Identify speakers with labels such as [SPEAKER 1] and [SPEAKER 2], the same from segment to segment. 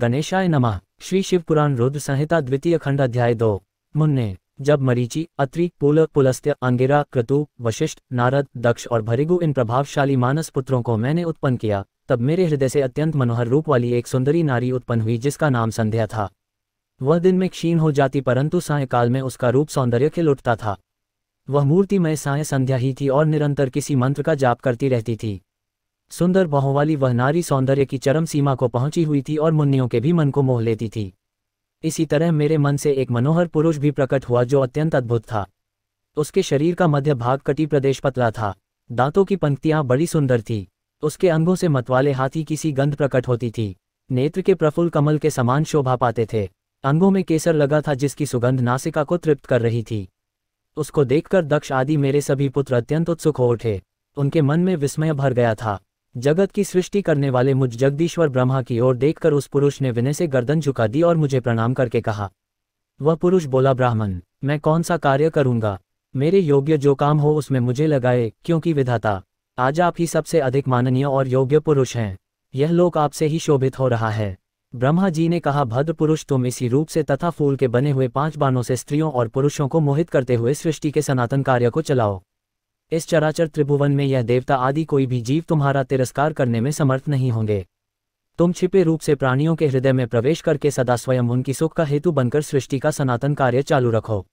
[SPEAKER 1] गणेशाय नमः श्री शिव पुराण रुद्र संहिता द्वितीय खंड अध्याय दो मुन्ने जब मरीचि अत्रि पुल पुलस्त्य अंगेरा क्रतु वशिष्ठ नारद दक्ष और भरिगु इन प्रभावशाली मानस पुत्रों को मैंने उत्पन्न किया तब मेरे हृदय से अत्यंत मनोहर रूप वाली एक सुंदरी नारी उत्पन्न हुई जिसका नाम संध्या था वह दिन में क्षीण हो जाती परंतु सायकाल में उसका रूप सौंदर्य खिल उठता था वह मूर्तिमय साय संध्या ही थी और निरंतर किसी मंत्र का जाप करती रहती थी सुंदर बाहों वाली वह नारी सौंदर्य की चरम सीमा को पहुंची हुई थी और मुन्नियों के भी मन को मोह लेती थी इसी तरह मेरे मन से एक मनोहर पुरुष भी प्रकट हुआ जो अत्यंत अद्भुत था उसके शरीर का मध्य भाग कटी प्रदेश पतला था दांतों की पंक्तियां बड़ी सुंदर थी उसके अंगों से मतवाले हाथी की सी गंध प्रकट होती थी नेत्र के प्रफुल्ल कमल के समान शोभा पाते थे अंगों में केसर लगा था जिसकी सुगंध नासिका को तृप्त कर रही थी उसको देखकर दक्ष आदि मेरे सभी पुत्र अत्यंत उत्सुक हो उठे उनके मन में विस्मय भर गया था जगत की सृष्टि करने वाले मुझ जगदीश्वर ब्रह्मा की ओर देखकर उस पुरुष ने विनय से गर्दन झुका दी और मुझे प्रणाम करके कहा वह पुरुष बोला ब्राह्मण मैं कौन सा कार्य करूंगा मेरे योग्य जो काम हो उसमें मुझे लगाए क्योंकि विधाता आज आप ही सबसे अधिक माननीय और योग्य पुरुष हैं यह लोक आपसे ही शोभित हो रहा है ब्रह्मा जी ने कहा भद्र पुरुष तुम इसी रूप से तथा फूल के बने हुए पांच बाणों से स्त्रियों और पुरुषों को मोहित करते हुए सृष्टि के सनातन कार्य को चलाओ इस चराचर त्रिभुवन में यह देवता आदि कोई भी जीव तुम्हारा तिरस्कार करने में समर्थ नहीं होंगे तुम छिपे रूप से प्राणियों के हृदय में प्रवेश करके सदा स्वयं उनकी सुख का हेतु बनकर सृष्टि का सनातन कार्य चालू रखो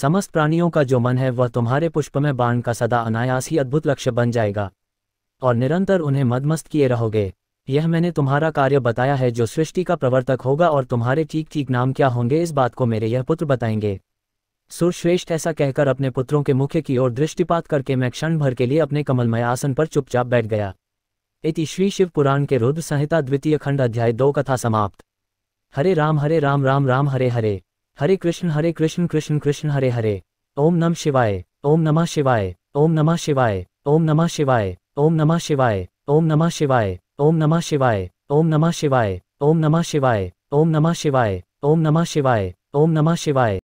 [SPEAKER 1] समस्त प्राणियों का जो मन है वह तुम्हारे पुष्प में बाण का सदा अनायास ही अद्भुत लक्ष्य बन जाएगा और निरंतर उन्हें मदमस्त किए रहोगे यह मैंने तुम्हारा कार्य बताया है जो सृष्टि का प्रवर्तक होगा और तुम्हारे ठीक ठीक नाम क्या होंगे इस बात को मेरे यह पुत्र बताएंगे सुरश्रेष्ठ ऐसा कहकर अपने पुत्रों के मुख्य की ओर दृष्टिपात करके मैं क्षण भर के लिए अपने कमलमय आसन पर चुपचाप बैठ गया इति श्री शिव पुराण के रुद्र संहिता द्वितीय खंड अध्याय दो कथा समाप्त हरे राम हरे राम राम राम हरे हरे हरे कृष्ण हरे कृष्ण कृष्ण कृष्ण हरे हरे ओम नम शिवाय ओम नमः शिवाय ओम नमः शिवाय ओम नमः शिवाय ओम नमः शिवाय ओम नमः शिवाय ओम नमः शिवाय ओम नमः शिवाय ओम नमः शिवाय ओम नमः शिवाय ओम नमः शिवाय ओम नमः शिवाय